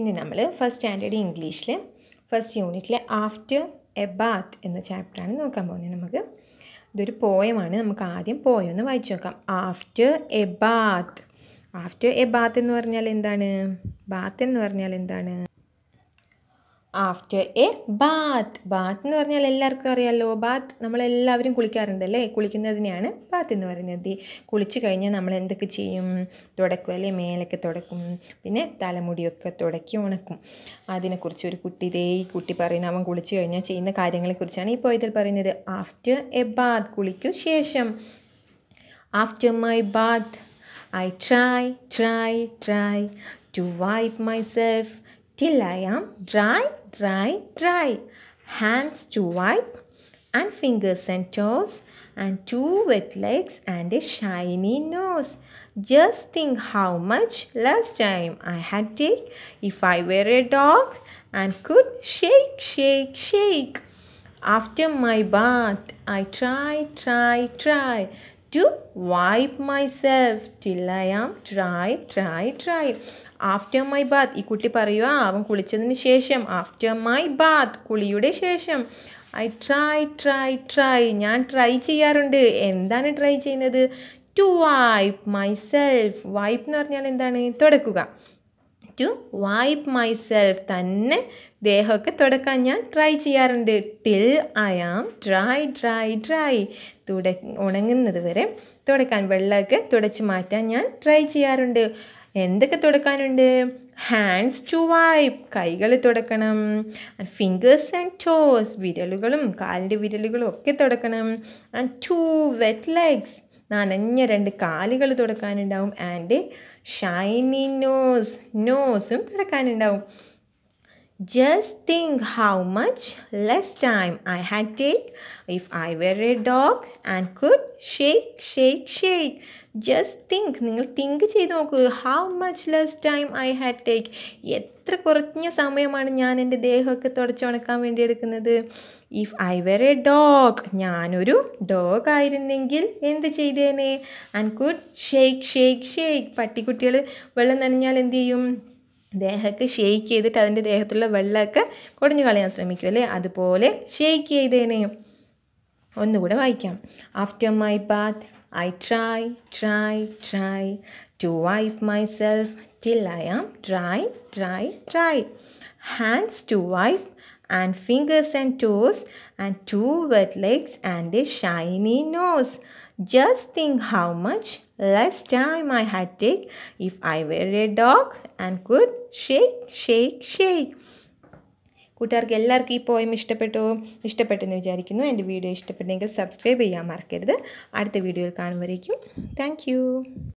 ഇനി നമ്മൾ first standard ഇംഗ്ലീഷിൽ ഫസ്റ്റ് യൂണിറ്റിലെ ആഫ്റ്റർ എ ബാത്ത് എന്ന ചാപ്റ്ററാണ് നോക്കാൻ പോകുന്നത് നമുക്ക് ഇതൊരു പോയമാണ് നമുക്ക് ആദ്യം പോയൊന്ന് വായിച്ചു നോക്കാം after a bath after a bath എന്ന് പറഞ്ഞാൽ എന്താണ് ബാത്ത് എന്ന് പറഞ്ഞാൽ എന്താണ് ആഫ്റ്റർ എ ബാത്ത് ബാത്ത് എന്ന് പറഞ്ഞാൽ എല്ലാവർക്കും അറിയാമല്ലോ ബാത്ത് നമ്മളെല്ലാവരും കുളിക്കാറുണ്ടല്ലേ കുളിക്കുന്നതിനെയാണ് ബാത്ത് എന്ന് പറയുന്നത് കുളിച്ച് കഴിഞ്ഞാൽ നമ്മൾ എന്തൊക്കെ ചെയ്യും തുടക്കും അല്ലേ മേലൊക്കെ തുടക്കും പിന്നെ തലമുടിയൊക്കെ തുടക്കി ഉണക്കും അതിനെക്കുറിച്ച് ഒരു കുട്ടി ഇതേ കുട്ടി പറയുന്ന അവൻ കുളിച്ച് കഴിഞ്ഞാൽ ചെയ്യുന്ന കാര്യങ്ങളെക്കുറിച്ചാണ് ഇപ്പോൾ ഇതിൽ പറയുന്നത് ആഫ്റ്റർ എ ബാത്ത് കുളിക്കു ശേഷം after my bath I try try try to wipe myself till I am dry, dry, dry. Hands to wipe and fingers and toes and two wet legs and a shiny nose. Just think how much last time I had take if I were a dog and could shake, shake, shake. After my bath, I try, try, try to wipe myself till I am try try try after my bath ഈ കുട്ടി പറയുക അവൻ കുളിച്ചതിന് ശേഷം after my bath കുളിയുടെ ശേഷം I try try try ഞാൻ try ചെയ്യാറുണ്ട് എന്താണ് ട്രൈ ചെയ്യുന്നത് to wipe myself wipe എന്ന് പറഞ്ഞാൽ എന്താണ് തുടക്കുക ടു വൈപ്പ് മൈ സെൽഫ് തന്നെ ദേഹമൊക്കെ തുടക്കാൻ ഞാൻ ട്രൈ ചെയ്യാറുണ്ട് till I am dry dry dry തുട ഉണങ്ങുന്നത് വരെ തുടക്കാൻ വെള്ളമൊക്കെ തുടച്ച് മാറ്റാൻ ഞാൻ ട്രൈ ചെയ്യാറുണ്ട് എന്തൊക്കെ തുടക്കാനുണ്ട് ഹാൻഡ്സ് ടു വൈപ്പ് കൈകൾ തുടക്കണം ആൻഡ് ഫിംഗേഴ്സ് ആൻഡ് ടോസ് വിരലുകളും കാലിൻ്റെ വിരലുകളും ഒക്കെ തുടക്കണം ആൻഡ് ടു വെറ്റ് ലെഗ്സ് നനഞ്ഞ രണ്ട് കാലുകൾ തുടക്കാനുണ്ടാവും ആൻഡ് ഷൈനി നോസ് നോസും തുടക്കാനുണ്ടാവും Just think how much less time I had take if I were a dog and could shake, shake, shake. Just think, നിങ്ങൾ തിങ്ക് ചെയ്ത് നോക്കൂ how much less time I had take എത്ര കുറഞ്ഞ സമയമാണ് ഞാൻ എൻ്റെ ദേഹമൊക്കെ തുടച്ചുണക്കാൻ വേണ്ടി എടുക്കുന്നത് if I were a dog ഞാനൊരു ഡോഗ് ആയിരുന്നെങ്കിൽ എന്ത് ചെയ്തേനെ and could shake shake shake പട്ടിക്കുട്ടികൾ വെള്ളം നനഞ്ഞാൽ എന്ത് ചെയ്യും ദേഹമൊക്കെ ഷെയ്ക്ക് ചെയ്തിട്ട് അതിൻ്റെ ദേഹത്തുള്ള വെള്ളമൊക്കെ കുടഞ്ഞു കളയാൻ ശ്രമിക്കും അല്ലേ അതുപോലെ ഷെയ്ക്ക് ചെയ്തേനെയും ഒന്നുകൂടെ വായിക്കാം after my bath I try try try to wipe myself till I am try try try hands to wipe and fingers and toes and to wet legs and a shiny nose just think how much less time I had take if I were a dog and could shake, shake, shake. കൂട്ടുകാർക്ക് എല്ലാവർക്കും ഈ poem ഇഷ്ടപ്പെട്ടു ഇഷ്ടപ്പെട്ടെന്ന് വിചാരിക്കുന്നു എൻ്റെ video ഇഷ്ടപ്പെട്ടെങ്കിൽ subscribe ചെയ്യാൻ മറക്കരുത് അടുത്ത വീഡിയോയിൽ കാണുമ്പോഴേക്കും താങ്ക്